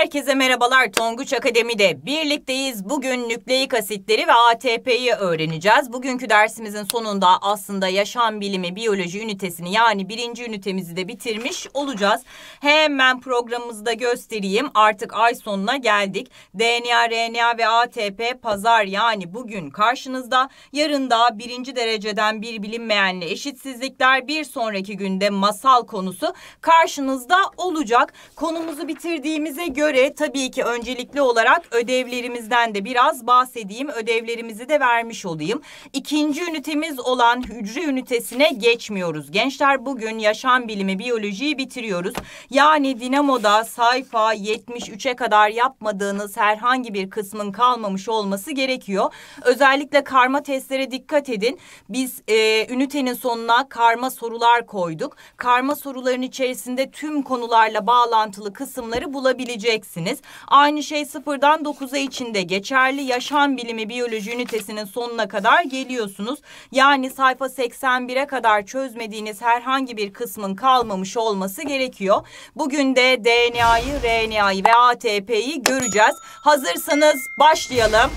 Herkese merhabalar Tonguç Akademi'de birlikteyiz. Bugün nükleik asitleri ve ATP'yi öğreneceğiz. Bugünkü dersimizin sonunda aslında yaşam bilimi biyoloji ünitesini yani birinci ünitemizi de bitirmiş olacağız. Hemen programımızda göstereyim. Artık ay sonuna geldik. DNA, RNA ve ATP pazar yani bugün karşınızda. Yarın da birinci dereceden bir bilinmeyenle eşitsizlikler bir sonraki günde masal konusu karşınızda olacak. Konumuzu bitirdiğimize göre göre tabii ki öncelikli olarak ödevlerimizden de biraz bahsedeyim. Ödevlerimizi de vermiş olayım. İkinci ünitemiz olan hücre ünitesine geçmiyoruz. Gençler bugün yaşam bilimi biyolojiyi bitiriyoruz. Yani dinamoda sayfa 73'e kadar yapmadığınız herhangi bir kısmın kalmamış olması gerekiyor. Özellikle karma testlere dikkat edin. Biz e, ünitenin sonuna karma sorular koyduk. Karma soruların içerisinde tüm konularla bağlantılı kısımları bulabilecek göreceksiniz. Aynı şey sıfırdan dokuza içinde geçerli yaşam bilimi biyoloji ünitesinin sonuna kadar geliyorsunuz. Yani sayfa 81'e kadar çözmediğiniz herhangi bir kısmın kalmamış olması gerekiyor. Bugün de DNA'yı, RNA'yı ve ATP'yi göreceğiz. Hazırsanız başlayalım.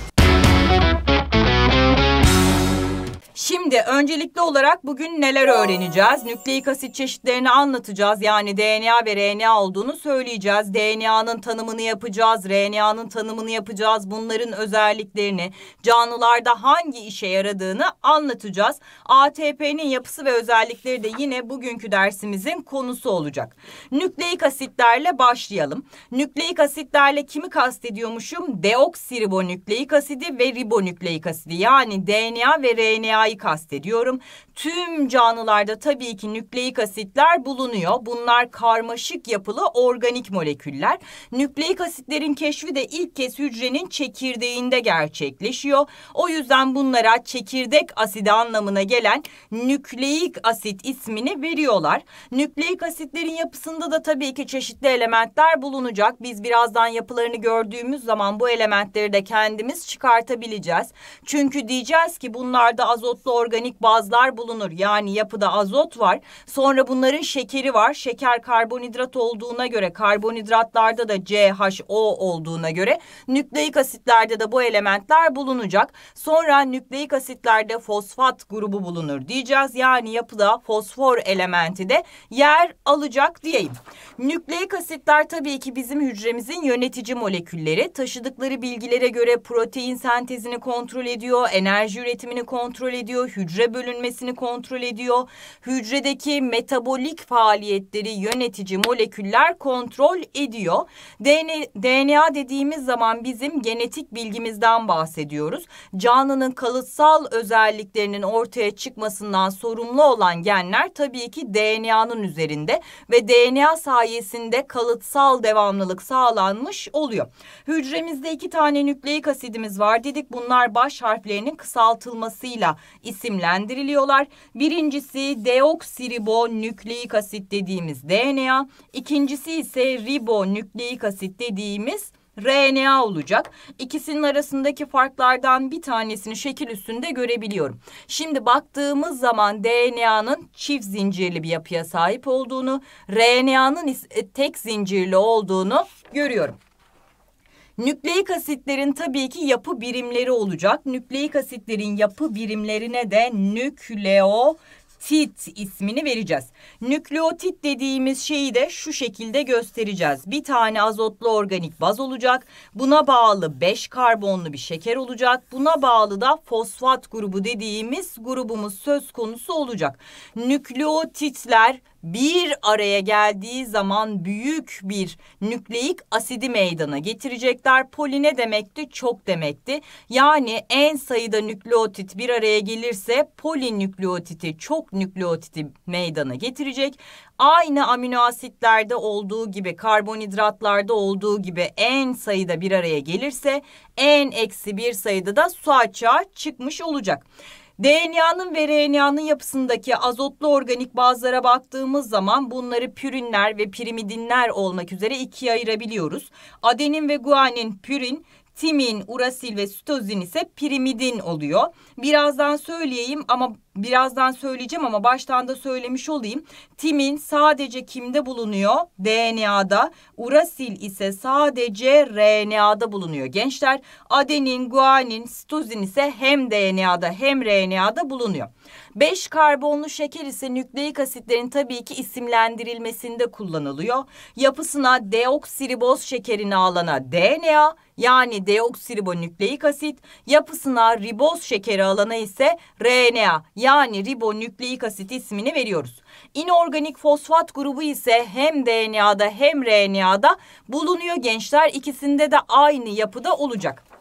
Şimdi öncelikli olarak bugün neler öğreneceğiz? Nükleik asit çeşitlerini anlatacağız. Yani DNA ve RNA olduğunu söyleyeceğiz. DNA'nın tanımını yapacağız, RNA'nın tanımını yapacağız. Bunların özelliklerini, canlılarda hangi işe yaradığını anlatacağız. ATP'nin yapısı ve özellikleri de yine bugünkü dersimizin konusu olacak. Nükleik asitlerle başlayalım. Nükleik asitlerle kimi kastediyormuşum? Deoksiribonükleik asidi ve ribonükleik asidi. Yani DNA ve RNA'yı kastediyorum tüm canlılarda tabii ki nükleik asitler bulunuyor. Bunlar karmaşık yapılı organik moleküller. Nükleik asitlerin keşfi de ilk kez hücrenin çekirdeğinde gerçekleşiyor. O yüzden bunlara çekirdek asidi anlamına gelen nükleik asit ismini veriyorlar. Nükleik asitlerin yapısında da tabii ki çeşitli elementler bulunacak. Biz birazdan yapılarını gördüğümüz zaman bu elementleri de kendimiz çıkartabileceğiz. Çünkü diyeceğiz ki bunlarda azotlu organik bazlar bulunuyor bulunur. Yani yapıda azot var. Sonra bunların şekeri var. Şeker karbonhidrat olduğuna göre karbonhidratlarda da CHO olduğuna göre nükleik asitlerde de bu elementler bulunacak. Sonra nükleik asitlerde fosfat grubu bulunur diyeceğiz. Yani yapıda fosfor elementi de yer alacak diyeyim. Nükleik asitler tabii ki bizim hücremizin yönetici molekülleri. Taşıdıkları bilgilere göre protein sentezini kontrol ediyor, enerji üretimini kontrol ediyor, hücre bölünmesini sistemini kontrol ediyor. Hücredeki metabolik faaliyetleri yönetici moleküller kontrol ediyor. DNA, DNA dediğimiz zaman bizim genetik bilgimizden bahsediyoruz. Canlının kalıtsal özelliklerinin ortaya çıkmasından sorumlu olan genler tabii ki DNA'nın üzerinde ve DNA sayesinde kalıtsal devamlılık sağlanmış oluyor. Hücremizde iki tane nükleik asidimiz var dedik. Bunlar baş harflerinin kısaltılmasıyla isimlendiriliyorlar var. Birincisi deoksiribonükleik asit dediğimiz DNA. İkincisi ise ribonükleik asit dediğimiz RNA olacak. İkisinin arasındaki farklardan bir tanesini şekil üstünde görebiliyorum. Şimdi baktığımız zaman DNA'nın çift zincirli bir yapıya sahip olduğunu, RNA'nın e, tek zincirli olduğunu görüyorum. Nükleik asitlerin tabii ki yapı birimleri olacak. Nükleik asitlerin yapı birimlerine de nükleotit ismini vereceğiz. Nükleotit dediğimiz şeyi de şu şekilde göstereceğiz. Bir tane azotlu organik baz olacak. Buna bağlı 5 karbonlu bir şeker olacak. Buna bağlı da fosfat grubu dediğimiz grubumuz söz konusu olacak. Nükleotitler bir araya geldiği zaman büyük bir nükleik asidi meydana getirecekler. Poli ne demekti? Çok demekti. Yani en sayıda nükleotit bir araya gelirse polinükleotiti, çok nükleotiti meydana getirecek. Aynı amino asitlerde olduğu gibi, karbonhidratlarda olduğu gibi en sayıda bir araya gelirse en eksi bir sayıda da su açığa çıkmış olacak. DNA'nın ve RNA'nın yapısındaki azotlu organik bazlara baktığımız zaman bunları pürinler ve pirimidinler olmak üzere ikiye ayırabiliyoruz. Adenin ve guanin pürin, timin, urasil ve sitozin ise pirimidin oluyor. Birazdan söyleyeyim ama birazdan söyleyeceğim ama baştan da söylemiş olayım. Timin sadece kimde bulunuyor? DNA'da. Urasil ise sadece RNA'da bulunuyor. Gençler adenin, guanin, sitozin ise hem DNA'da hem RNA'da bulunuyor. 5 karbonlu şeker ise nükleik asitlerin tabii ki isimlendirilmesinde kullanılıyor. Yapısına deoksiriboz şekerini alana DNA yani deoksiribonükleik asit, yapısına riboz şekeri alana ise RNA yani ribonükleik asit ismini veriyoruz. İnorganik fosfat grubu ise hem DNA'da hem RNA'da bulunuyor gençler. İkisinde de aynı yapıda olacak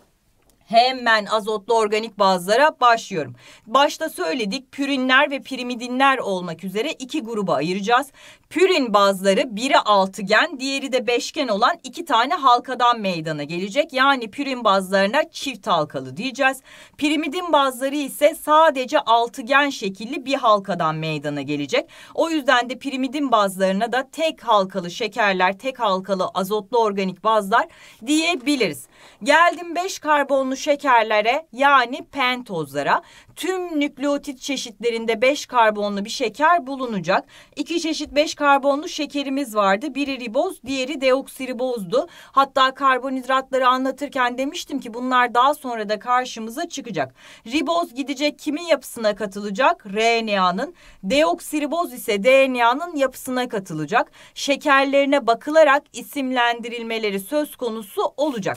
hemen azotlu organik bazlara başlıyorum. Başta söyledik pürinler ve pirimidinler olmak üzere iki gruba ayıracağız. Pürin bazları biri altıgen diğeri de beşgen olan iki tane halkadan meydana gelecek. Yani pürin bazlarına çift halkalı diyeceğiz. Pirimidin bazları ise sadece altıgen şekilli bir halkadan meydana gelecek. O yüzden de pirimidin bazlarına da tek halkalı şekerler, tek halkalı azotlu organik bazlar diyebiliriz. Geldim 5 karbonlu şekerlere yani pentozlara tüm nükleotit çeşitlerinde 5 karbonlu bir şeker bulunacak. İki çeşit 5 karbonlu şekerimiz vardı. Biri riboz, diğeri deoksiribozdu. Hatta karbonhidratları anlatırken demiştim ki bunlar daha sonra da karşımıza çıkacak. Riboz gidecek kimin yapısına katılacak? RNA'nın. Deoksiriboz ise DNA'nın yapısına katılacak. Şekerlerine bakılarak isimlendirilmeleri söz konusu olacak.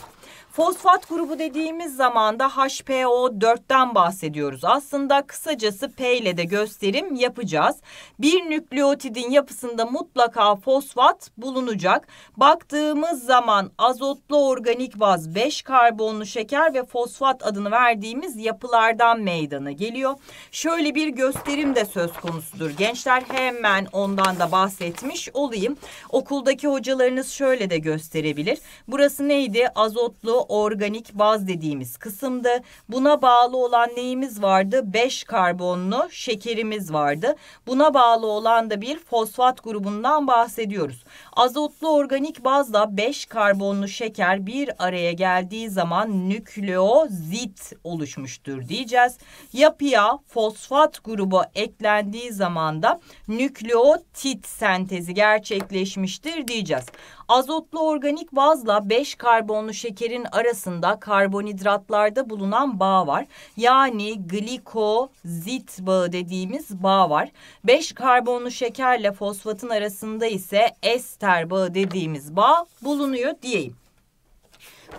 Fosfat grubu dediğimiz zaman da HPO4'ten bahsediyoruz. Aslında kısacası P ile de gösterim yapacağız. Bir nükleotidin yapısında mutlaka fosfat bulunacak. Baktığımız zaman azotlu organik baz 5 karbonlu şeker ve fosfat adını verdiğimiz yapılardan meydana geliyor. Şöyle bir gösterim de söz konusudur. Gençler hemen ondan da bahsetmiş olayım. Okuldaki hocalarınız şöyle de gösterebilir. Burası neydi? Azotlu organik baz dediğimiz kısımdı. Buna bağlı olan neyimiz vardı? 5 karbonlu şekerimiz vardı. Buna bağlı olan da bir fosfat grubundan bahsediyoruz. Azotlu organik bazla 5 karbonlu şeker bir araya geldiği zaman nükleozit oluşmuştur diyeceğiz. Yapıya fosfat grubu eklendiği zaman da nükleotit sentezi gerçekleşmiştir diyeceğiz. Azotlu organik bazla 5 karbonlu şekerin arasında karbonhidratlarda bulunan bağ var. Yani glikozit bağı dediğimiz bağ var. 5 karbonlu şekerle fosfatın arasında ise ester bağı dediğimiz bağ bulunuyor diyeyim.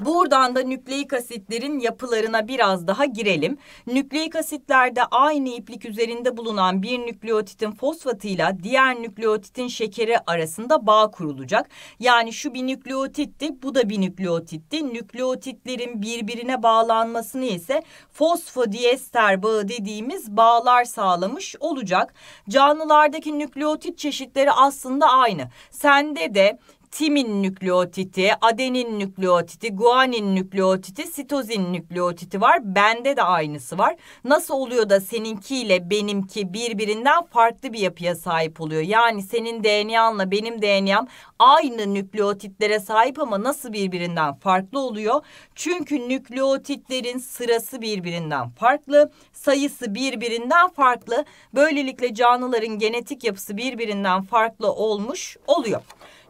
Buradan da nükleik asitlerin yapılarına biraz daha girelim. Nükleik asitlerde aynı iplik üzerinde bulunan bir nükleotitin fosfatıyla diğer nükleotitin şekeri arasında bağ kurulacak. Yani şu bir nükleotitti, bu da bir nükleotitti. Nükleotitlerin birbirine bağlanmasını ise fosfodiester bağı dediğimiz bağlar sağlamış olacak. Canlılardaki nükleotit çeşitleri aslında aynı. Sende de timin nükleotiti, adenin nükleotiti, guanin nükleotiti, sitozin nükleotiti var. Bende de aynısı var. Nasıl oluyor da seninkiyle benimki birbirinden farklı bir yapıya sahip oluyor? Yani senin DNA'nla benim DNA'm aynı nükleotitlere sahip ama nasıl birbirinden farklı oluyor? Çünkü nükleotitlerin sırası birbirinden farklı, sayısı birbirinden farklı. Böylelikle canlıların genetik yapısı birbirinden farklı olmuş oluyor.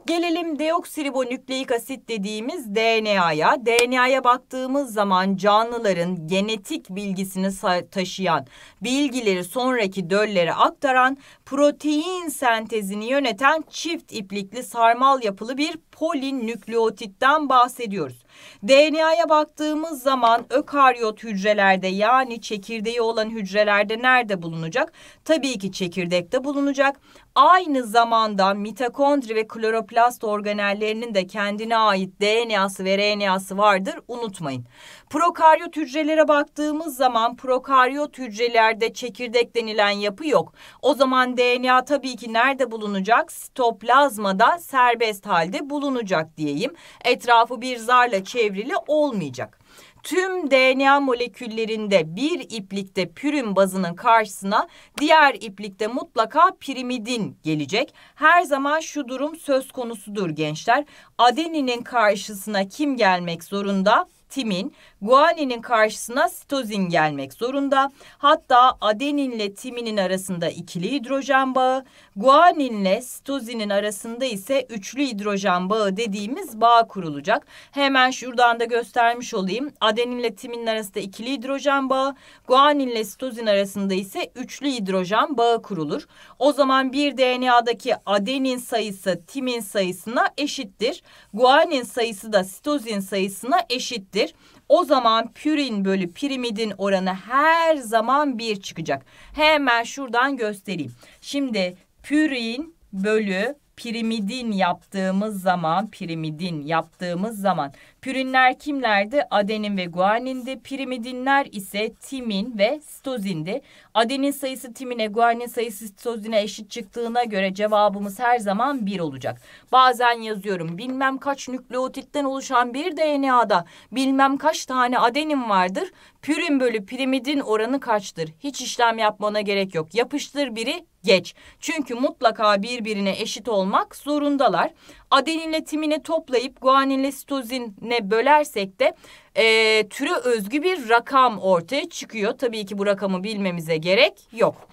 Gelelim deoksiribonükleik asit dediğimiz DNA'ya. DNA'ya baktığımız zaman canlıların genetik bilgisini taşıyan, bilgileri sonraki döllere aktaran, protein sentezini yöneten çift iplikli sarmal yapılı bir polinükleotitten bahsediyoruz. DNA'ya baktığımız zaman ökaryot hücrelerde yani çekirdeği olan hücrelerde nerede bulunacak? Tabii ki çekirdekte bulunacak. Aynı zamanda mitokondri ve kloroplast organellerinin de kendine ait DNA'sı ve RNA'sı vardır unutmayın. Prokaryot hücrelere baktığımız zaman prokaryot hücrelerde çekirdek denilen yapı yok. O zaman DNA tabii ki nerede bulunacak? Sitoplazmada serbest halde bulunacak diyeyim. Etrafı bir zarla çevrili olmayacak tüm DNA moleküllerinde bir iplikte pürin bazının karşısına diğer iplikte mutlaka pirimidin gelecek. Her zaman şu durum söz konusudur gençler. Adeninin karşısına kim gelmek zorunda? timin guaninin karşısına sitozin gelmek zorunda. Hatta adeninle timinin arasında ikili hidrojen bağı Guaninle sitozinin arasında ise üçlü hidrojen bağı dediğimiz bağ kurulacak. Hemen şuradan da göstermiş olayım. Adeninle timinin arasında ikili hidrojen bağı, guaninle sitozin arasında ise üçlü hidrojen bağı kurulur. O zaman bir DNA'daki adenin sayısı timin sayısına eşittir. Guanin sayısı da sitozin sayısına eşittir. O zaman pürin bölü pirimidin oranı her zaman bir çıkacak. Hemen şuradan göstereyim. Şimdi Pürin bölü pirimidin yaptığımız zaman, pirimidin yaptığımız zaman pürinler kimlerdi? Adenin ve guanindi. Pirimidinler ise timin ve sitozindi. Adenin sayısı timine, guanin sayısı sitozine eşit çıktığına göre cevabımız her zaman bir olacak. Bazen yazıyorum bilmem kaç nükleotitten oluşan bir DNA'da bilmem kaç tane adenin vardır. Pürin bölü pirimidin oranı kaçtır? Hiç işlem yapmana gerek yok. Yapıştır biri geç. Çünkü mutlaka birbirine eşit olmak zorundalar. Adeninle timini toplayıp guaninle sitozinle bölersek de e, türe özgü bir rakam ortaya çıkıyor. Tabii ki bu rakamı bilmemize gerek yok.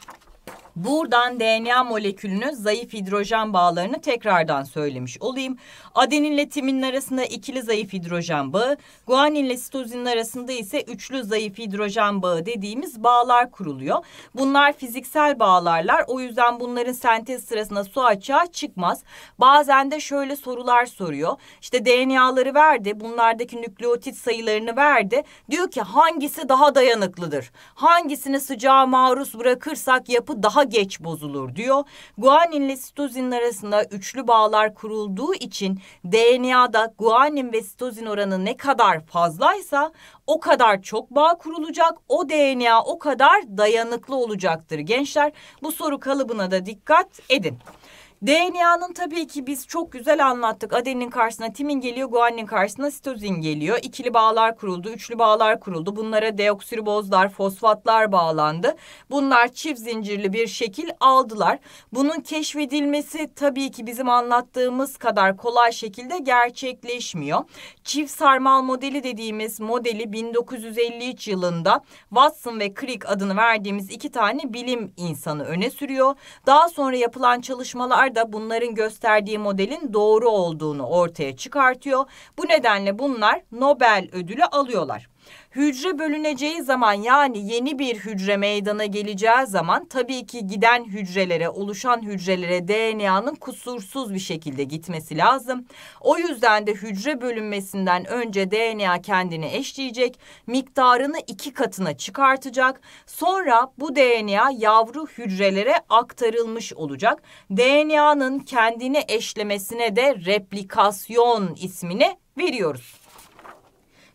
Buradan DNA molekülünü zayıf hidrojen bağlarını tekrardan söylemiş olayım. Adeninle timinin arasında ikili zayıf hidrojen bağı, guaninle sitozinin arasında ise üçlü zayıf hidrojen bağı dediğimiz bağlar kuruluyor. Bunlar fiziksel bağlarlar. O yüzden bunların sentez sırasında su açığa çıkmaz. Bazen de şöyle sorular soruyor. İşte DNA'ları verdi. Bunlardaki nükleotit sayılarını verdi. Diyor ki hangisi daha dayanıklıdır? Hangisini sıcağa maruz bırakırsak yapı daha geç bozulur diyor. Guanin ile sitozin arasında üçlü bağlar kurulduğu için DNA'da guanin ve sitozin oranı ne kadar fazlaysa o kadar çok bağ kurulacak, o DNA o kadar dayanıklı olacaktır gençler. Bu soru kalıbına da dikkat edin. DNA'nın tabii ki biz çok güzel anlattık. Adenin karşısına timin geliyor, guanin karşısına sitozin geliyor. İkili bağlar kuruldu, üçlü bağlar kuruldu. Bunlara deoksiribozlar, fosfatlar bağlandı. Bunlar çift zincirli bir şekil aldılar. Bunun keşfedilmesi tabii ki bizim anlattığımız kadar kolay şekilde gerçekleşmiyor. Çift sarmal modeli dediğimiz modeli 1953 yılında Watson ve Crick adını verdiğimiz iki tane bilim insanı öne sürüyor. Daha sonra yapılan çalışmalar da bunların gösterdiği modelin doğru olduğunu ortaya çıkartıyor. Bu nedenle bunlar Nobel ödülü alıyorlar. Hücre bölüneceği zaman yani yeni bir hücre meydana geleceği zaman tabii ki giden hücrelere, oluşan hücrelere DNA'nın kusursuz bir şekilde gitmesi lazım. O yüzden de hücre bölünmesinden önce DNA kendini eşleyecek, miktarını iki katına çıkartacak. Sonra bu DNA yavru hücrelere aktarılmış olacak. DNA'nın kendini eşlemesine de replikasyon ismini veriyoruz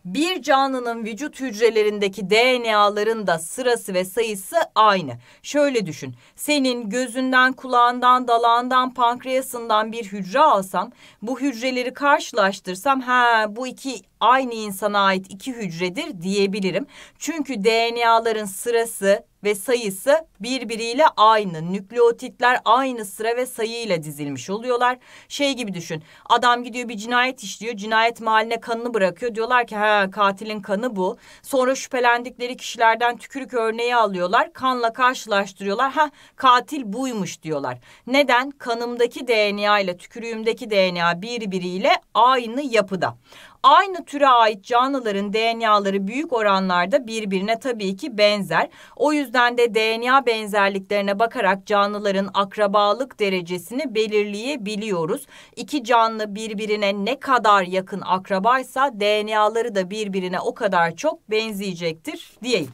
bir canlının vücut hücrelerindeki DNA'ların da sırası ve sayısı aynı. Şöyle düşün. Senin gözünden, kulağından, dalağından, pankreasından bir hücre alsam, bu hücreleri karşılaştırsam ha bu iki aynı insana ait iki hücredir diyebilirim. Çünkü DNA'ların sırası, ve sayısı birbiriyle aynı. Nükleotitler aynı sıra ve sayıyla dizilmiş oluyorlar. Şey gibi düşün. Adam gidiyor bir cinayet işliyor. Cinayet mahalline kanını bırakıyor. Diyorlar ki ha katilin kanı bu. Sonra şüphelendikleri kişilerden tükürük örneği alıyorlar. Kanla karşılaştırıyorlar. Ha katil buymuş diyorlar. Neden? Kanımdaki DNA ile tükürüğümdeki DNA birbiriyle aynı yapıda aynı türe ait canlıların DNA'ları büyük oranlarda birbirine tabii ki benzer. O yüzden de DNA benzerliklerine bakarak canlıların akrabalık derecesini belirleyebiliyoruz. İki canlı birbirine ne kadar yakın akrabaysa DNA'ları da birbirine o kadar çok benzeyecektir diyeyim.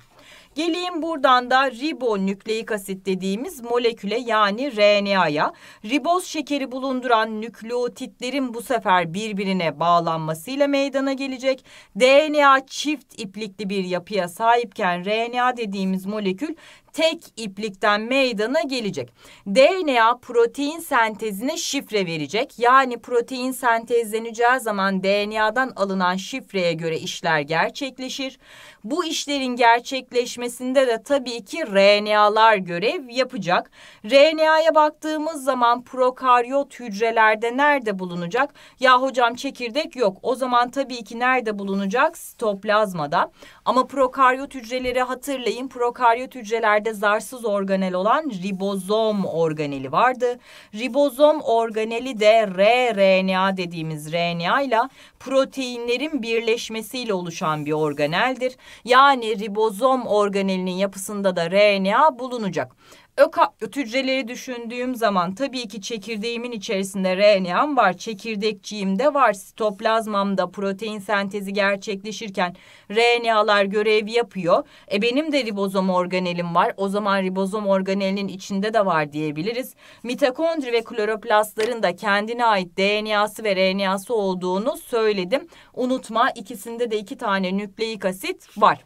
Geleyim buradan da ribonükleik asit dediğimiz moleküle yani RNA'ya. Riboz şekeri bulunduran nükleotitlerin bu sefer birbirine bağlanmasıyla meydana gelecek. DNA çift iplikli bir yapıya sahipken RNA dediğimiz molekül tek iplikten meydana gelecek. DNA protein sentezine şifre verecek. Yani protein sentezleneceği zaman DNA'dan alınan şifreye göre işler gerçekleşir. Bu işlerin gerçekleşmesinde de tabii ki RNA'lar görev yapacak. RNA'ya baktığımız zaman prokaryot hücrelerde nerede bulunacak? Ya hocam çekirdek yok. O zaman tabii ki nerede bulunacak? Sitoplazmada. Ama prokaryot hücreleri hatırlayın prokaryot hücrelerde zarsız organel olan ribozom organeli vardı. Ribozom organeli de rRNA dediğimiz RNA ile proteinlerin birleşmesiyle oluşan bir organeldir. Yani ribozom organelinin yapısında da RNA bulunacak. Ök hücreleri düşündüğüm zaman tabii ki çekirdeğimin içerisinde RNA'm var, çekirdekçiğimde var, sitoplazmamda protein sentezi gerçekleşirken RNA'lar görev yapıyor. E benim de ribozom organelim var. O zaman ribozom organelinin içinde de var diyebiliriz. Mitokondri ve kloroplastların da kendine ait DNA'sı ve RNA'sı olduğunu söyledim. Unutma ikisinde de iki tane nükleik asit var.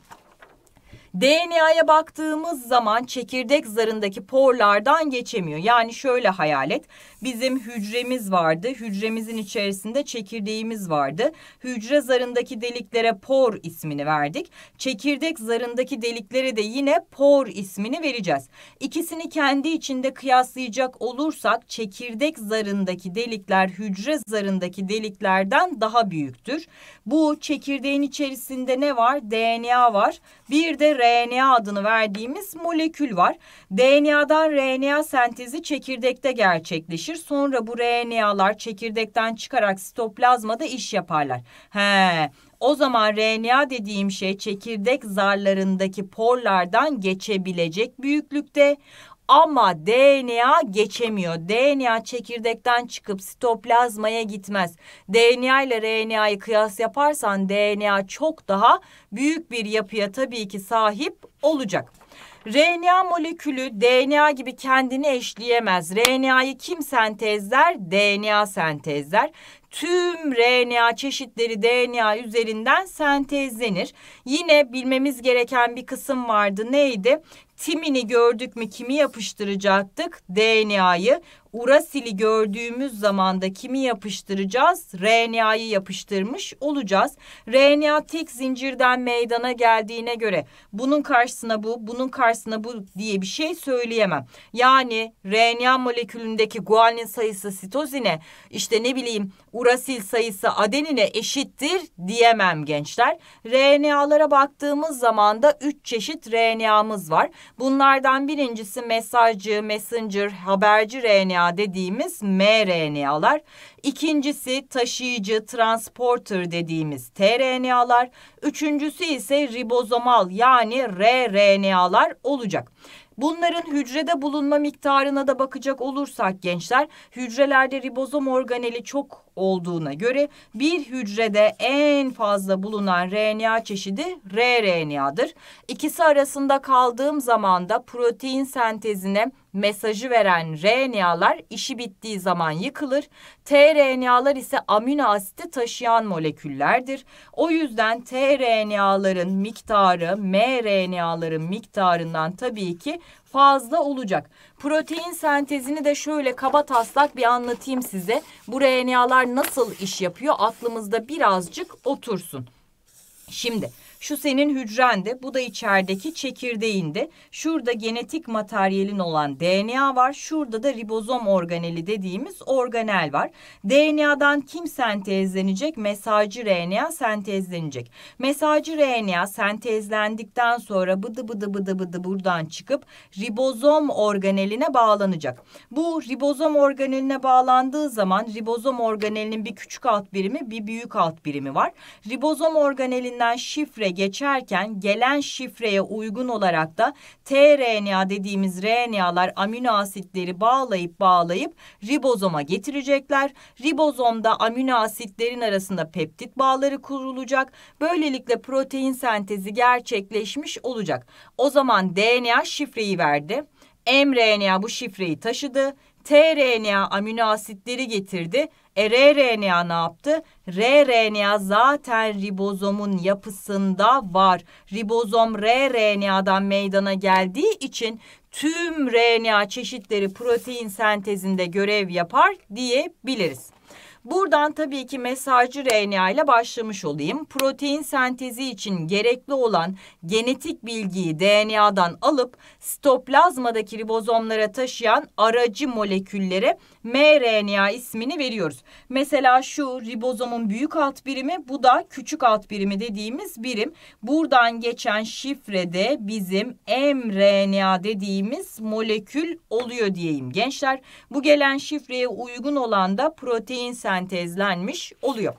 DNA'ya baktığımız zaman çekirdek zarındaki porlardan geçemiyor. Yani şöyle hayal et. Bizim hücremiz vardı. Hücremizin içerisinde çekirdeğimiz vardı. Hücre zarındaki deliklere por ismini verdik. Çekirdek zarındaki deliklere de yine por ismini vereceğiz. İkisini kendi içinde kıyaslayacak olursak çekirdek zarındaki delikler hücre zarındaki deliklerden daha büyüktür. Bu çekirdeğin içerisinde ne var? DNA var. Bir de mRNA adını verdiğimiz molekül var. DNA'dan RNA sentezi çekirdekte gerçekleşir. Sonra bu RNA'lar çekirdekten çıkarak sitoplazmada iş yaparlar. He, o zaman RNA dediğim şey çekirdek zarlarındaki porlardan geçebilecek büyüklükte ama DNA geçemiyor. DNA çekirdekten çıkıp sitoplazmaya gitmez. DNA ile RNA'yı kıyas yaparsan DNA çok daha büyük bir yapıya tabii ki sahip olacak. RNA molekülü DNA gibi kendini eşleyemez. RNA'yı kim sentezler? DNA sentezler. Tüm RNA çeşitleri DNA üzerinden sentezlenir. Yine bilmemiz gereken bir kısım vardı. Neydi? timini gördük mü kimi yapıştıracaktık? DNA'yı urasili gördüğümüz zaman da kimi yapıştıracağız? RNA'yı yapıştırmış olacağız. RNA tek zincirden meydana geldiğine göre bunun karşısına bu, bunun karşısına bu diye bir şey söyleyemem. Yani RNA molekülündeki guanin sayısı sitozine, işte ne bileyim urasil sayısı adenine eşittir diyemem gençler. RNA'lara baktığımız zaman da 3 çeşit RNA'mız var. Bunlardan birincisi mesajcı, messenger, haberci RNA mRNA dediğimiz mRNA'lar. İkincisi taşıyıcı transporter dediğimiz tRNA'lar. Üçüncüsü ise ribozomal yani rRNA'lar olacak. Bunların hücrede bulunma miktarına da bakacak olursak gençler hücrelerde ribozom organeli çok olduğuna göre bir hücrede en fazla bulunan RNA çeşidi rRNA'dır. İkisi arasında kaldığım zaman da protein sentezine mesajı veren RNA'lar işi bittiği zaman yıkılır. tRNA'lar ise amino asiti taşıyan moleküllerdir. O yüzden tRNA'ların miktarı mRNA'ların miktarından tabii ki fazla olacak. Protein sentezini de şöyle kaba taslak bir anlatayım size. Bu RNA'lar nasıl iş yapıyor aklımızda birazcık otursun. Şimdi şu senin hücrende, bu da içerideki çekirdeğinde. Şurada genetik materyalin olan DNA var. Şurada da ribozom organeli dediğimiz organel var. DNA'dan kim sentezlenecek? Mesajcı RNA sentezlenecek. Mesajcı RNA sentezlendikten sonra bıdı bıdı bıdı bıdı buradan çıkıp ribozom organeline bağlanacak. Bu ribozom organeline bağlandığı zaman ribozom organelinin bir küçük alt birimi, bir büyük alt birimi var. Ribozom organelinden şifre şifre geçerken gelen şifreye uygun olarak da tRNA dediğimiz RNA'lar amino asitleri bağlayıp bağlayıp ribozoma getirecekler. Ribozomda amino asitlerin arasında peptit bağları kurulacak. Böylelikle protein sentezi gerçekleşmiş olacak. O zaman DNA şifreyi verdi. mRNA bu şifreyi taşıdı. tRNA amino asitleri getirdi e rRNA ne yaptı? rRNA zaten ribozomun yapısında var. Ribozom rRNA'dan meydana geldiği için tüm RNA çeşitleri protein sentezinde görev yapar diyebiliriz. Buradan tabii ki mesajcı RNA ile başlamış olayım. Protein sentezi için gerekli olan genetik bilgiyi DNA'dan alıp stoplazmadaki ribozomlara taşıyan aracı moleküllere mRNA ismini veriyoruz. Mesela şu ribozomun büyük alt birimi bu da küçük alt birimi dediğimiz birim. Buradan geçen şifrede bizim mRNA dediğimiz molekül oluyor diyeyim gençler. Bu gelen şifreye uygun olan da protein sentezi sentezlenmiş oluyor.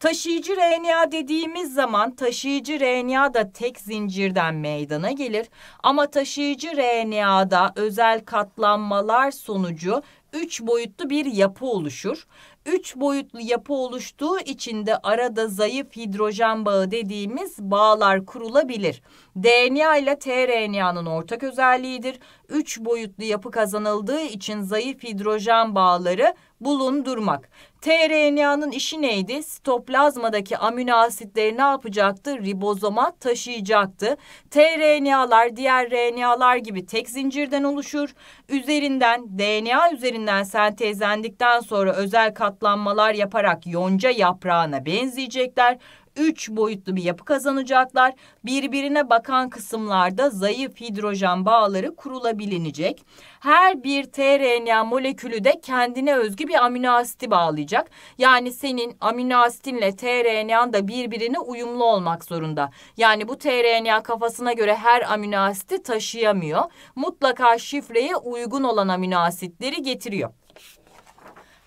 Taşıyıcı RNA dediğimiz zaman taşıyıcı RNA da tek zincirden meydana gelir ama taşıyıcı RNA'da özel katlanmalar sonucu üç boyutlu bir yapı oluşur. Üç boyutlu yapı oluştuğu için de arada zayıf hidrojen bağı dediğimiz bağlar kurulabilir. DNA ile tRNA'nın ortak özelliğidir. Üç boyutlu yapı kazanıldığı için zayıf hidrojen bağları bulundurmak tRNA'nın işi neydi? Sitoplazmadaki amino asitleri ne yapacaktı? Ribozoma taşıyacaktı. tRNA'lar diğer RNA'lar gibi tek zincirden oluşur. Üzerinden DNA üzerinden sentezlendikten sonra özel katlanmalar yaparak yonca yaprağına benzeyecekler üç boyutlu bir yapı kazanacaklar. Birbirine bakan kısımlarda zayıf hidrojen bağları kurulabilinecek. Her bir tRNA molekülü de kendine özgü bir amino asiti bağlayacak. Yani senin amino asitinle tRNA'n da birbirine uyumlu olmak zorunda. Yani bu tRNA kafasına göre her amino asiti taşıyamıyor. Mutlaka şifreye uygun olan amino asitleri getiriyor.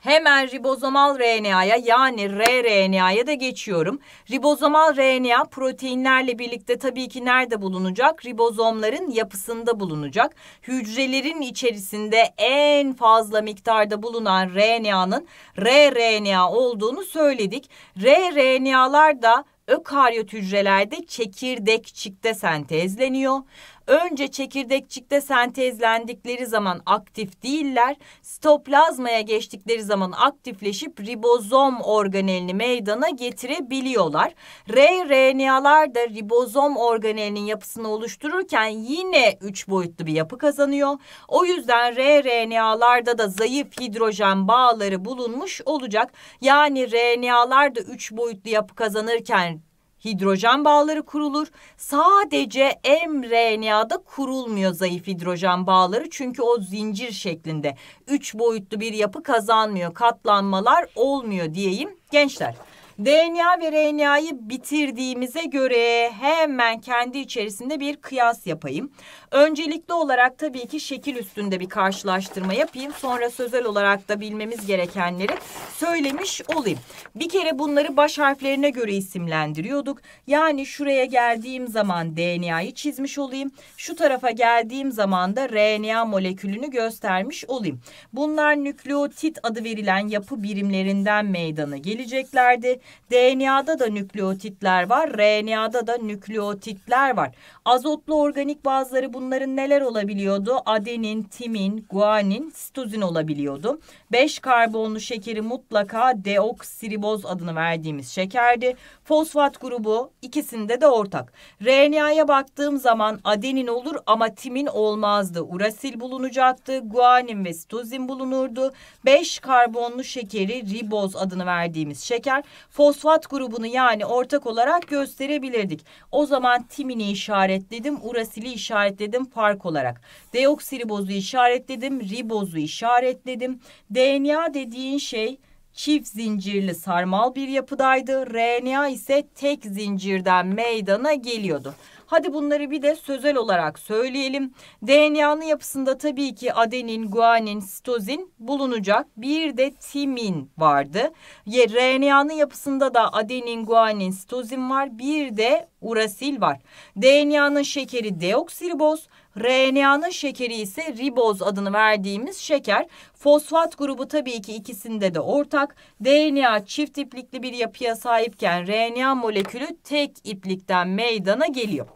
Hemen ribozomal RNA'ya yani rRNA'ya da geçiyorum. Ribozomal RNA proteinlerle birlikte tabii ki nerede bulunacak? Ribozomların yapısında bulunacak. Hücrelerin içerisinde en fazla miktarda bulunan RNA'nın rRNA olduğunu söyledik. rRNA'lar da ökaryot hücrelerde çekirdekçikte sentezleniyor önce çekirdekçikte sentezlendikleri zaman aktif değiller. stoplazmaya geçtikleri zaman aktifleşip ribozom organelini meydana getirebiliyorlar. RNA'lar da ribozom organelinin yapısını oluştururken yine üç boyutlu bir yapı kazanıyor. O yüzden RNA'larda da zayıf hidrojen bağları bulunmuş olacak. Yani RNA'lar da üç boyutlu yapı kazanırken hidrojen bağları kurulur. Sadece mRNA'da kurulmuyor zayıf hidrojen bağları çünkü o zincir şeklinde. Üç boyutlu bir yapı kazanmıyor, katlanmalar olmuyor diyeyim gençler. DNA ve RNA'yı bitirdiğimize göre hemen kendi içerisinde bir kıyas yapayım. Öncelikli olarak tabii ki şekil üstünde bir karşılaştırma yapayım. Sonra sözel olarak da bilmemiz gerekenleri söylemiş olayım. Bir kere bunları baş harflerine göre isimlendiriyorduk. Yani şuraya geldiğim zaman DNA'yı çizmiş olayım. Şu tarafa geldiğim zaman da RNA molekülünü göstermiş olayım. Bunlar nükleotit adı verilen yapı birimlerinden meydana geleceklerdi. DNA'da da nükleotitler var, RNA'da da nükleotitler var. Azotlu organik bazları bu bunların neler olabiliyordu? Adenin, timin, guanin, sitozin olabiliyordu. 5 karbonlu şekeri mutlaka deoksiriboz adını verdiğimiz şekerdi. Fosfat grubu ikisinde de ortak. RNA'ya baktığım zaman adenin olur ama timin olmazdı. Urasil bulunacaktı. Guanin ve sitozin bulunurdu. 5 karbonlu şekeri riboz adını verdiğimiz şeker fosfat grubunu yani ortak olarak gösterebilirdik. O zaman timini işaretledim, urasili işaretledim işaretledim fark olarak. Deoksiribozu işaretledim, ribozu işaretledim. DNA dediğin şey çift zincirli sarmal bir yapıdaydı. RNA ise tek zincirden meydana geliyordu. Hadi bunları bir de sözel olarak söyleyelim. DNA'nın yapısında tabii ki adenin, guanin, sitozin bulunacak. Bir de timin vardı. RNA'nın yapısında da adenin, guanin, sitozin var. Bir de urasil var. DNA'nın şekeri deoksiriboz, RNA'nın şekeri ise riboz adını verdiğimiz şeker. Fosfat grubu tabii ki ikisinde de ortak. DNA çift iplikli bir yapıya sahipken RNA molekülü tek iplikten meydana geliyor.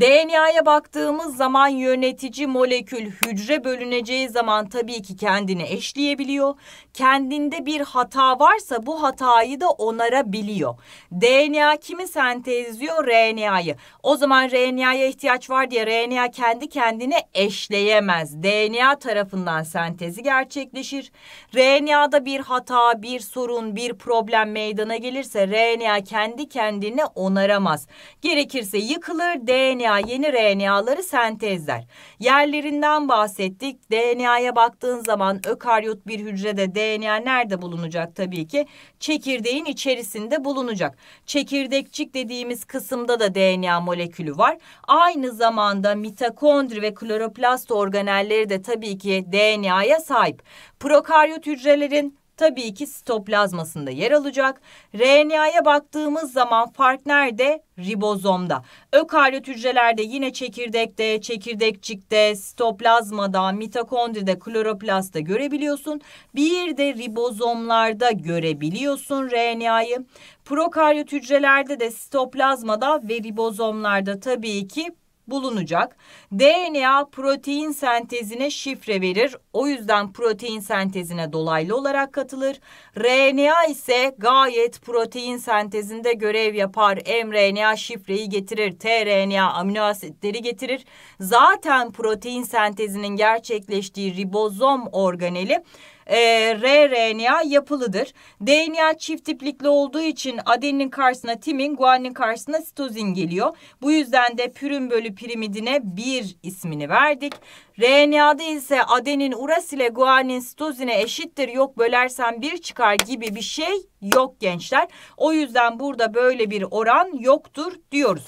DNA'ya baktığımız zaman yönetici molekül hücre bölüneceği zaman tabii ki kendini eşleyebiliyor. Kendinde bir hata varsa bu hatayı da onarabiliyor. DNA kimi sentezliyor? RNA'yı. O zaman RNA'ya ihtiyaç var diye RNA kendi kendine eşleyemez. DNA tarafından sentezi gerçekleşir. RNA'da bir hata, bir sorun, bir problem meydana gelirse RNA kendi kendine onaramaz. Gerekirse yıkılır, DNA DNA yeni RNA'ları sentezler. Yerlerinden bahsettik. DNA'ya baktığın zaman ökaryot bir hücrede DNA nerede bulunacak tabii ki? Çekirdeğin içerisinde bulunacak. Çekirdekçik dediğimiz kısımda da DNA molekülü var. Aynı zamanda mitokondri ve kloroplast organelleri de tabii ki DNA'ya sahip. Prokaryot hücrelerin tabii ki sitoplazmasında yer alacak. RNA'ya baktığımız zaman fark nerede? Ribozomda. Ökaryot hücrelerde yine çekirdekte, çekirdekçikte, sitoplazmada, mitokondride, kloroplastta görebiliyorsun. Bir de ribozomlarda görebiliyorsun RNA'yı. Prokaryot hücrelerde de sitoplazmada ve ribozomlarda tabii ki bulunacak. DNA protein sentezine şifre verir. O yüzden protein sentezine dolaylı olarak katılır. RNA ise gayet protein sentezinde görev yapar. mRNA şifreyi getirir. tRNA amino asitleri getirir. Zaten protein sentezinin gerçekleştiği ribozom organeli e, ee, rRNA yapılıdır. DNA çift tiplikli olduğu için adenin karşısına timin, guanin karşısına sitozin geliyor. Bu yüzden de pürin bölü pirimidine bir ismini verdik. RNA'da ise adenin uras ile guanin sitozine eşittir. Yok bölersen bir çıkar gibi bir şey yok gençler. O yüzden burada böyle bir oran yoktur diyoruz.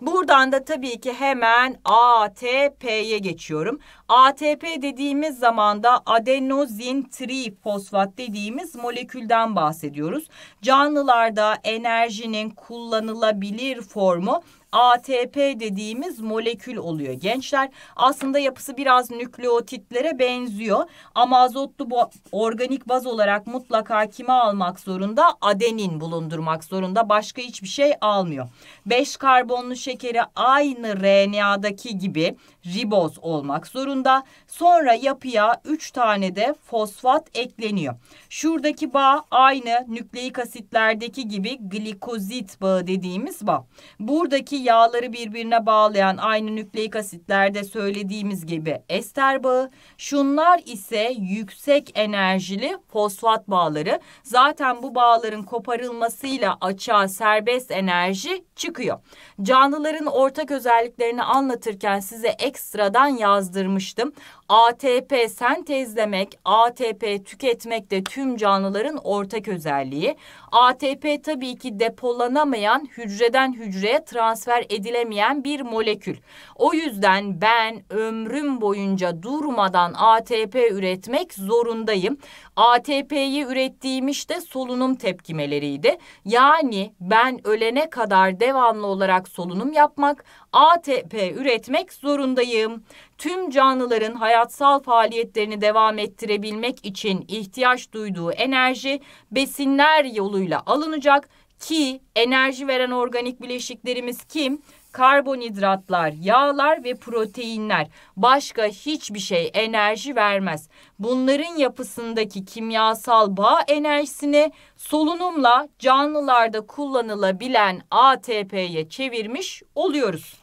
Buradan da tabii ki hemen ATP'ye geçiyorum. ATP dediğimiz zaman da adenozin trifosfat dediğimiz molekülden bahsediyoruz. Canlılarda enerjinin kullanılabilir formu ATP dediğimiz molekül oluyor gençler. Aslında yapısı biraz nükleotitlere benziyor. Ama azotlu bu organik baz olarak mutlaka kime almak zorunda? Adenin bulundurmak zorunda. Başka hiçbir şey almıyor. 5 karbonlu şekeri aynı RNA'daki gibi riboz olmak zorunda. Sonra yapıya 3 tane de fosfat ekleniyor. Şuradaki bağ aynı nükleik asitlerdeki gibi glikozit bağı dediğimiz bağ. Buradaki yağları birbirine bağlayan aynı nükleik asitlerde söylediğimiz gibi ester bağı. Şunlar ise yüksek enerjili fosfat bağları. Zaten bu bağların koparılmasıyla açığa serbest enerji çıkıyor. Canlıların ortak özelliklerini anlatırken size ekstradan yazdırmıştım. ATP sentezlemek, ATP tüketmek de tüm canlıların ortak özelliği. ATP tabii ki depolanamayan, hücreden hücreye transfer edilemeyen bir molekül. O yüzden ben ömrüm boyunca durmadan ATP üretmek zorundayım. ATP'yi ürettiğim işte solunum tepkimeleriydi. Yani ben ölene kadar devamlı olarak solunum yapmak, ATP üretmek zorundayım. Tüm canlıların hayatsal faaliyetlerini devam ettirebilmek için ihtiyaç duyduğu enerji besinler yoluyla alınacak ki enerji veren organik bileşiklerimiz kim? karbonhidratlar, yağlar ve proteinler başka hiçbir şey enerji vermez. Bunların yapısındaki kimyasal bağ enerjisini solunumla canlılarda kullanılabilen ATP'ye çevirmiş oluyoruz.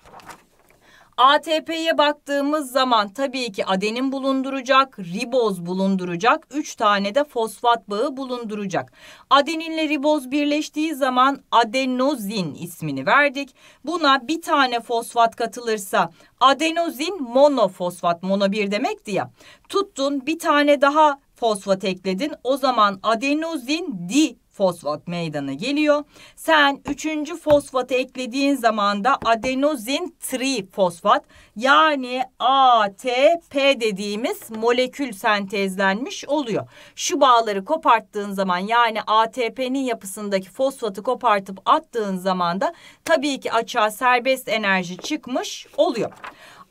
ATP'ye baktığımız zaman tabii ki adenin bulunduracak, riboz bulunduracak, 3 tane de fosfat bağı bulunduracak. Adeninle riboz birleştiği zaman adenozin ismini verdik. Buna bir tane fosfat katılırsa adenozin monofosfat, mono bir demekti ya. Tuttun bir tane daha fosfat ekledin. O zaman adenozin di fosfat meydana geliyor. Sen üçüncü fosfatı eklediğin zaman da adenozin trifosfat yani ATP dediğimiz molekül sentezlenmiş oluyor. Şu bağları koparttığın zaman yani ATP'nin yapısındaki fosfatı kopartıp attığın zaman da tabii ki açığa serbest enerji çıkmış oluyor.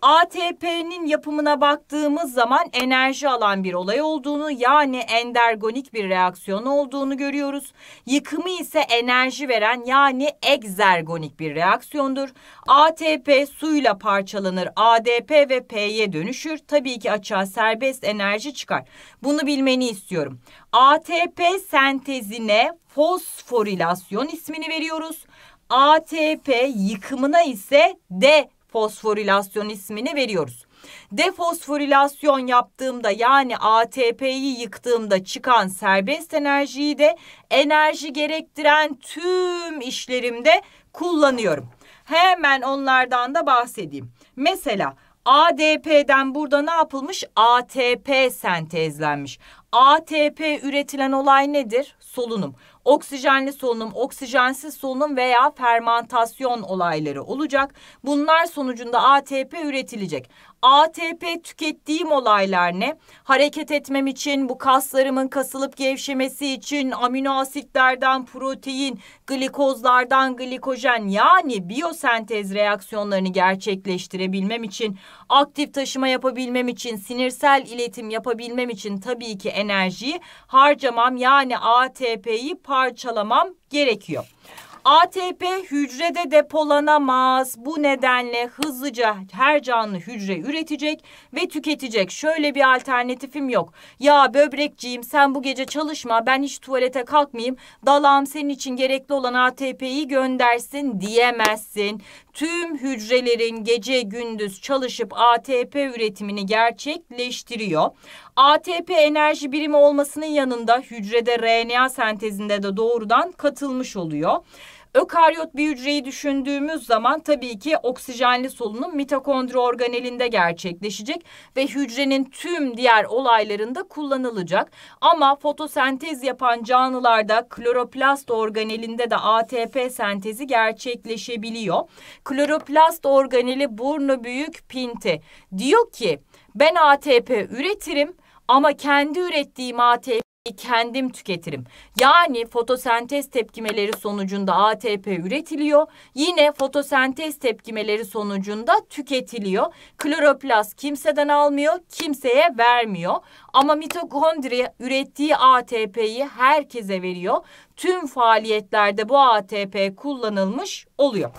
ATP'nin yapımına baktığımız zaman enerji alan bir olay olduğunu yani endergonik bir reaksiyon olduğunu görüyoruz. Yıkımı ise enerji veren yani egzergonik bir reaksiyondur. ATP suyla parçalanır, ADP ve P'ye dönüşür. Tabii ki açığa serbest enerji çıkar. Bunu bilmeni istiyorum. ATP sentezine fosforilasyon ismini veriyoruz. ATP yıkımına ise de fosforilasyon ismini veriyoruz. Defosforilasyon yaptığımda yani ATP'yi yıktığımda çıkan serbest enerjiyi de enerji gerektiren tüm işlerimde kullanıyorum. Hemen onlardan da bahsedeyim. Mesela ADP'den burada ne yapılmış? ATP sentezlenmiş. ATP üretilen olay nedir? Solunum oksijenli solunum, oksijensiz solunum veya fermantasyon olayları olacak. Bunlar sonucunda ATP üretilecek. ATP tükettiğim olaylar ne? Hareket etmem için, bu kaslarımın kasılıp gevşemesi için amino asitlerden protein, glikozlardan glikojen yani biyosentez reaksiyonlarını gerçekleştirebilmem için, aktif taşıma yapabilmem için, sinirsel iletim yapabilmem için tabii ki enerjiyi harcamam yani ATP'yi parçalamam gerekiyor. ATP hücrede depolanamaz. Bu nedenle hızlıca her canlı hücre üretecek ve tüketecek. Şöyle bir alternatifim yok. Ya böbrekciğim sen bu gece çalışma ben hiç tuvalete kalkmayayım. Dalağım senin için gerekli olan ATP'yi göndersin diyemezsin. Tüm hücrelerin gece gündüz çalışıp ATP üretimini gerçekleştiriyor. ATP enerji birimi olmasının yanında hücrede RNA sentezinde de doğrudan katılmış oluyor. Ökaryot bir hücreyi düşündüğümüz zaman tabii ki oksijenli solunum mitokondri organelinde gerçekleşecek ve hücrenin tüm diğer olaylarında kullanılacak. Ama fotosentez yapan canlılarda kloroplast organelinde de ATP sentezi gerçekleşebiliyor. Kloroplast organeli burnu büyük pinti diyor ki ben ATP üretirim ama kendi ürettiğim ATP'yi kendim tüketirim. Yani fotosentez tepkimeleri sonucunda ATP üretiliyor. Yine fotosentez tepkimeleri sonucunda tüketiliyor. Kloroplast kimseden almıyor, kimseye vermiyor. Ama mitokondri ürettiği ATP'yi herkese veriyor. Tüm faaliyetlerde bu ATP kullanılmış oluyor.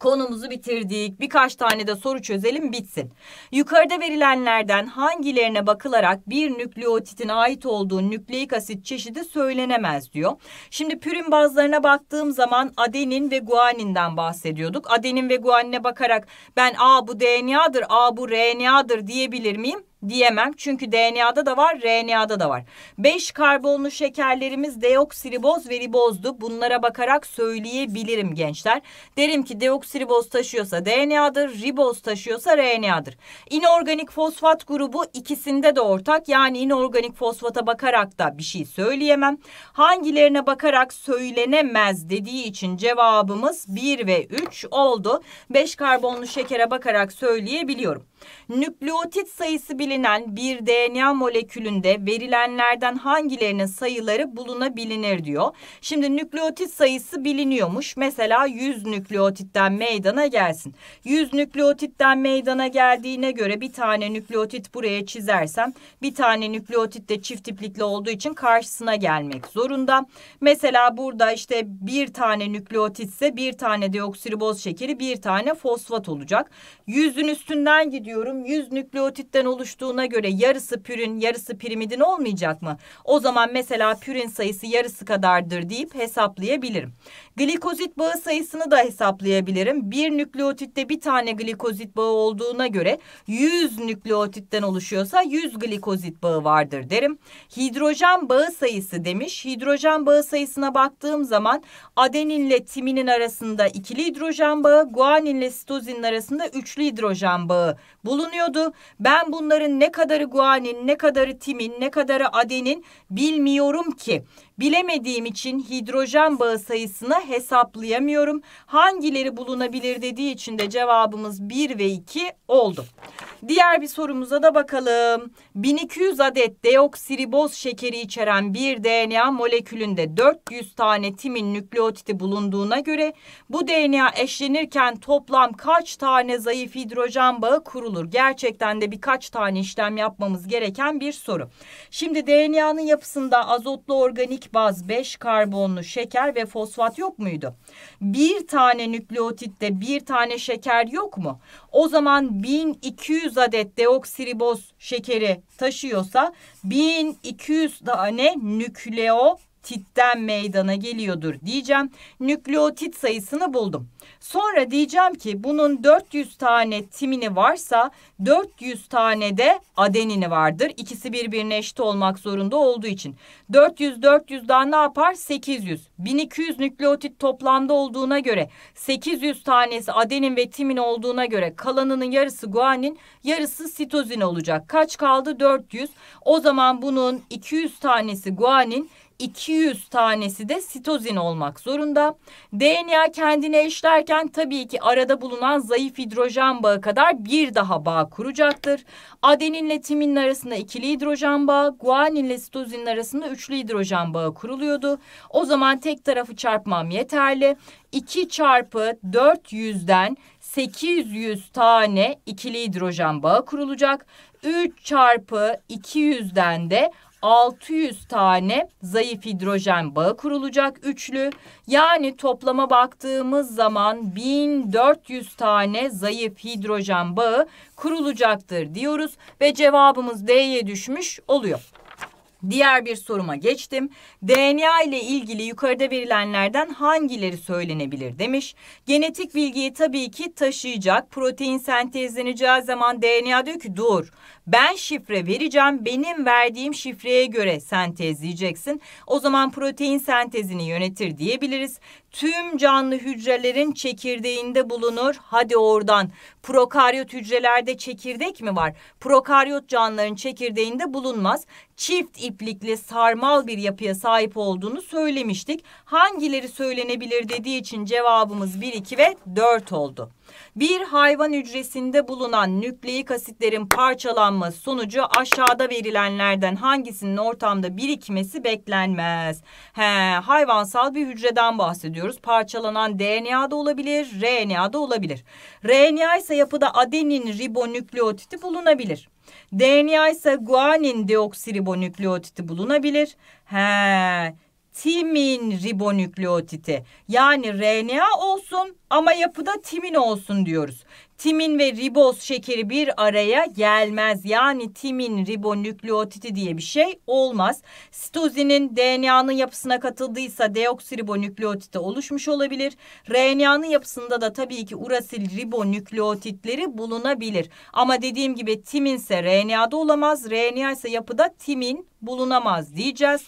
Konumuzu bitirdik. Birkaç tane de soru çözelim bitsin. Yukarıda verilenlerden hangilerine bakılarak bir nükleotitin ait olduğu nükleik asit çeşidi söylenemez diyor. Şimdi pürin bazlarına baktığım zaman adenin ve guaninden bahsediyorduk. Adenin ve guanine bakarak ben A bu DNA'dır, A bu RNA'dır diyebilir miyim? diyemem. Çünkü DNA'da da var, RNA'da da var. 5 karbonlu şekerlerimiz deoksiriboz ve ribozdu. Bunlara bakarak söyleyebilirim gençler. Derim ki deoksiriboz taşıyorsa DNA'dır, riboz taşıyorsa RNA'dır. İnorganik fosfat grubu ikisinde de ortak. Yani inorganik fosfata bakarak da bir şey söyleyemem. Hangilerine bakarak söylenemez dediği için cevabımız 1 ve 3 oldu. 5 karbonlu şekere bakarak söyleyebiliyorum. Nükleotit sayısı bilinen bir DNA molekülünde verilenlerden hangilerinin sayıları bulunabilinir diyor. Şimdi nükleotit sayısı biliniyormuş. Mesela 100 nükleotitten meydana gelsin. 100 nükleotitten meydana geldiğine göre bir tane nükleotit buraya çizersem bir tane nükleotit de çift tiplikli olduğu için karşısına gelmek zorunda. Mesela burada işte bir tane nükleotitse bir tane deoksiriboz şekeri bir tane fosfat olacak. 100'ün üstünden gidiyor ediyorum 100 nükleotitten oluştuğuna göre yarısı pürin yarısı pirimidin olmayacak mı? O zaman mesela pürin sayısı yarısı kadardır deyip hesaplayabilirim. Glikozit bağı sayısını da hesaplayabilirim. Bir nükleotitte bir tane glikozit bağı olduğuna göre yüz nükleotitten oluşuyorsa yüz glikozit bağı vardır derim. Hidrojen bağı sayısı demiş. Hidrojen bağı sayısına baktığım zaman adeninle timinin arasında ikili hidrojen bağı, guaninle sitozinin arasında üçlü hidrojen bağı bulunuyordu. Ben bunların ne kadarı guanin, ne kadarı timin, ne kadarı adenin bilmiyorum ki. Bilemediğim için hidrojen bağı sayısını hesaplayamıyorum. Hangileri bulunabilir dediği için de cevabımız 1 ve 2 oldu. Diğer bir sorumuza da bakalım. 1200 adet deoksiriboz şekeri içeren bir DNA molekülünde 400 tane timin nükleotidi bulunduğuna göre bu DNA eşlenirken toplam kaç tane zayıf hidrojen bağı kurulur? Gerçekten de birkaç tane işlem yapmamız gereken bir soru. Şimdi DNA'nın yapısında azotlu organik baz 5, karbonlu şeker ve fosfat yok muydu? Bir tane nükleotitte bir tane şeker yok mu? O zaman 1200 adet deoksiriboz şekeri taşıyorsa 1200 tane nükleo titten meydana geliyordur diyeceğim. Nükleotit sayısını buldum. Sonra diyeceğim ki bunun 400 tane timini varsa 400 tane de adenini vardır. İkisi birbirine eşit olmak zorunda olduğu için. 400 400'dan ne yapar? 800. 1200 nükleotit toplamda olduğuna göre 800 tanesi adenin ve timin olduğuna göre kalanının yarısı guanin, yarısı sitozin olacak. Kaç kaldı? 400. O zaman bunun 200 tanesi guanin, 200 tanesi de sitozin olmak zorunda. DNA kendine eşlerken tabii ki arada bulunan zayıf hidrojen bağı kadar bir daha bağ kuracaktır. Adeninle timinin arasında ikili hidrojen bağı, guaninle sitozinin arasında üçlü hidrojen bağı kuruluyordu. O zaman tek tarafı çarpmam yeterli. 2 çarpı 400'den 800 tane ikili hidrojen bağı kurulacak. 3 çarpı 200'den de 600 tane zayıf hidrojen bağı kurulacak üçlü. Yani toplama baktığımız zaman 1400 tane zayıf hidrojen bağı kurulacaktır diyoruz ve cevabımız D'ye düşmüş oluyor. Diğer bir soruma geçtim. DNA ile ilgili yukarıda verilenlerden hangileri söylenebilir demiş. Genetik bilgiyi tabii ki taşıyacak. Protein sentezleneceği zaman DNA diyor ki dur. Ben şifre vereceğim. Benim verdiğim şifreye göre sentezleyeceksin. O zaman protein sentezini yönetir diyebiliriz. Tüm canlı hücrelerin çekirdeğinde bulunur. Hadi oradan. Prokaryot hücrelerde çekirdek mi var? Prokaryot canlıların çekirdeğinde bulunmaz. Çift iplikli sarmal bir yapıya sahip olduğunu söylemiştik. Hangileri söylenebilir dediği için cevabımız 1, 2 ve 4 oldu. Bir hayvan hücresinde bulunan nükleik asitlerin parçalanması sonucu aşağıda verilenlerden hangisinin ortamda birikmesi beklenmez? He, hayvansal bir hücreden bahsediyoruz. Parçalanan DNA da olabilir, RNA da olabilir. RNA ise yapıda adenin ribonükleotiti bulunabilir. DNA ise guanin deoksiribonükleotiti bulunabilir. He, timin ribonükleotiti yani RNA olsun ama yapıda timin olsun diyoruz. Timin ve riboz şekeri bir araya gelmez. Yani timin ribonükleotidi diye bir şey olmaz. Sitozinin DNA'nın yapısına katıldıysa deoksiribonükleotidi oluşmuş olabilir. RNA'nın yapısında da tabii ki urasil ribonükleotitleri bulunabilir. Ama dediğim gibi timin ise RNA'da olamaz. RNA ise yapıda timin bulunamaz diyeceğiz.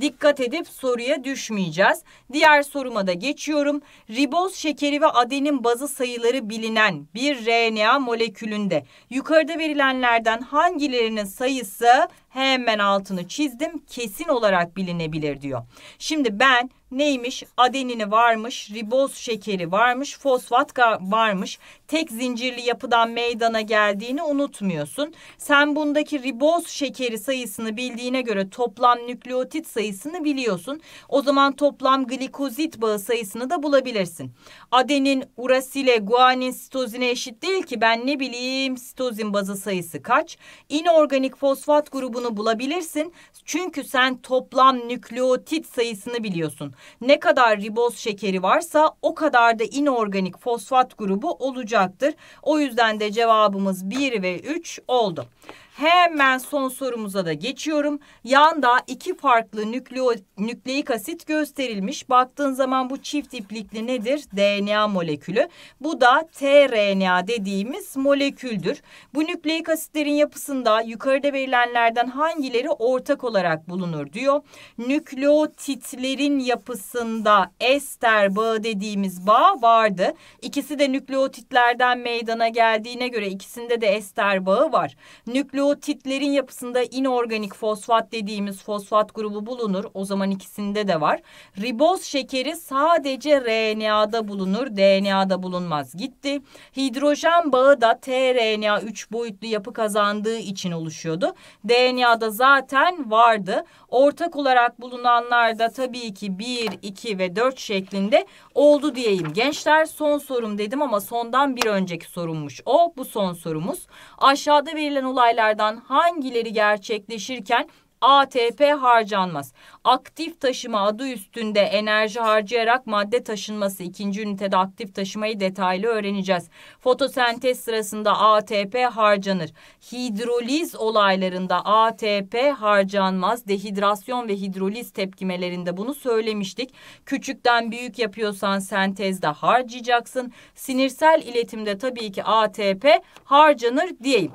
Dikkat edip soruya düşmeyeceğiz. Diğer soruma da geçiyorum. Riboz şekeri ve ve adenin bazı sayıları bilinen bir RNA molekülünde yukarıda verilenlerden hangilerinin sayısı hemen altını çizdim kesin olarak bilinebilir diyor. Şimdi ben neymiş adenini varmış, riboz şekeri varmış, fosfat varmış tek zincirli yapıdan meydana geldiğini unutmuyorsun. Sen bundaki riboz şekeri sayısını bildiğine göre toplam nükleotit sayısını biliyorsun. O zaman toplam glikozit bağı sayısını da bulabilirsin. Adenin, urasile, guanin, sitozine eşit değil ki ben ne bileyim sitozin bazı sayısı kaç? İnorganik fosfat grubunu bulabilirsin. Çünkü sen toplam nükleotit sayısını biliyorsun. Ne kadar riboz şekeri varsa o kadar da inorganik fosfat grubu olacak olacaktır. O yüzden de cevabımız 1 ve 3 oldu. Hemen son sorumuza da geçiyorum. Yanda iki farklı nükleo, nükleik asit gösterilmiş. Baktığın zaman bu çift iplikli nedir? DNA molekülü. Bu da tRNA dediğimiz moleküldür. Bu nükleik asitlerin yapısında yukarıda verilenlerden hangileri ortak olarak bulunur diyor. Nükleotitlerin yapısında ester bağı dediğimiz bağ vardı. İkisi de nükleotitlerden meydana geldiğine göre ikisinde de ester bağı var. Nükleotitlerin Proteotitlerin yapısında inorganik fosfat dediğimiz fosfat grubu bulunur. O zaman ikisinde de var. Riboz şekeri sadece RNA'da bulunur. DNA'da bulunmaz. Gitti. Hidrojen bağı da tRNA 3 boyutlu yapı kazandığı için oluşuyordu. DNA'da zaten vardı. Ortak olarak bulunanlar da tabii ki 1, 2 ve 4 şeklinde oldu diyeyim. Gençler son sorum dedim ama sondan bir önceki sorummuş o. Bu son sorumuz. Aşağıda verilen olaylar harcamalardan hangileri gerçekleşirken ATP harcanmaz. Aktif taşıma adı üstünde enerji harcayarak madde taşınması ikinci ünitede aktif taşımayı detaylı öğreneceğiz. Fotosentez sırasında ATP harcanır. Hidroliz olaylarında ATP harcanmaz. Dehidrasyon ve hidroliz tepkimelerinde bunu söylemiştik. Küçükten büyük yapıyorsan sentezde harcayacaksın. Sinirsel iletimde tabii ki ATP harcanır diyeyim.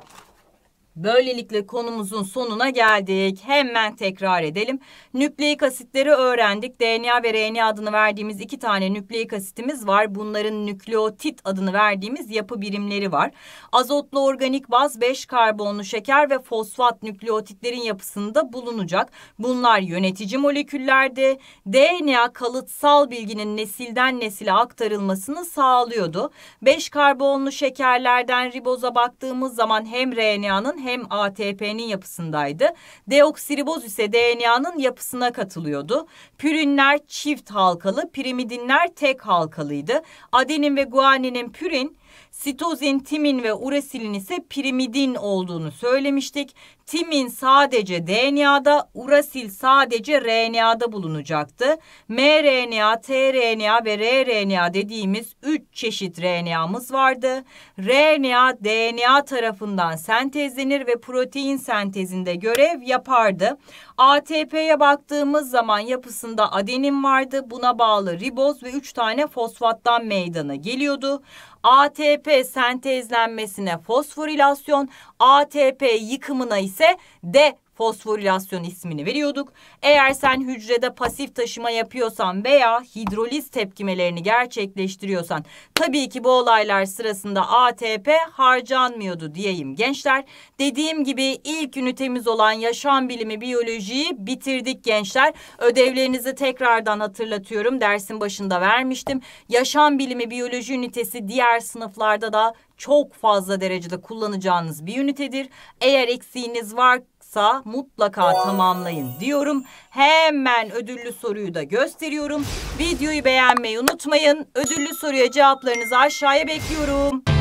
Böylelikle konumuzun sonuna geldik. Hemen tekrar edelim. Nükleik asitleri öğrendik. DNA ve RNA adını verdiğimiz iki tane nükleik asitimiz var. Bunların nükleotit adını verdiğimiz yapı birimleri var. Azotlu organik baz, 5 karbonlu şeker ve fosfat nükleotitlerin yapısında bulunacak. Bunlar yönetici moleküllerde DNA kalıtsal bilginin nesilden nesile aktarılmasını sağlıyordu. 5 karbonlu şekerlerden riboza baktığımız zaman hem RNA'nın hem ATP'nin yapısındaydı. Deoksiriboz ise DNA'nın yapısına katılıyordu. Pürinler çift halkalı, pirimidinler tek halkalıydı. Adenin ve guaninin pürin, Sitozin, timin ve uresilin ise pirimidin olduğunu söylemiştik. Timin sadece DNA'da, urasil sadece RNA'da bulunacaktı. mRNA, tRNA ve rRNA dediğimiz 3 çeşit RNA'mız vardı. RNA DNA tarafından sentezlenir ve protein sentezinde görev yapardı. ATP'ye baktığımız zaman yapısında adenin vardı. Buna bağlı riboz ve 3 tane fosfattan meydana geliyordu. ATP sentezlenmesine fosforilasyon, ATP yıkımına ise de fosforilasyon ismini veriyorduk. Eğer sen hücrede pasif taşıma yapıyorsan veya hidroliz tepkimelerini gerçekleştiriyorsan tabii ki bu olaylar sırasında ATP harcanmıyordu diyeyim gençler. Dediğim gibi ilk ünitemiz olan yaşam bilimi biyolojiyi bitirdik gençler. Ödevlerinizi tekrardan hatırlatıyorum. Dersin başında vermiştim. Yaşam bilimi biyoloji ünitesi diğer sınıflarda da çok fazla derecede kullanacağınız bir ünitedir. Eğer eksiğiniz var yoksa mutlaka tamamlayın diyorum. Hemen ödüllü soruyu da gösteriyorum. Videoyu beğenmeyi unutmayın. Ödüllü soruya cevaplarınızı aşağıya bekliyorum.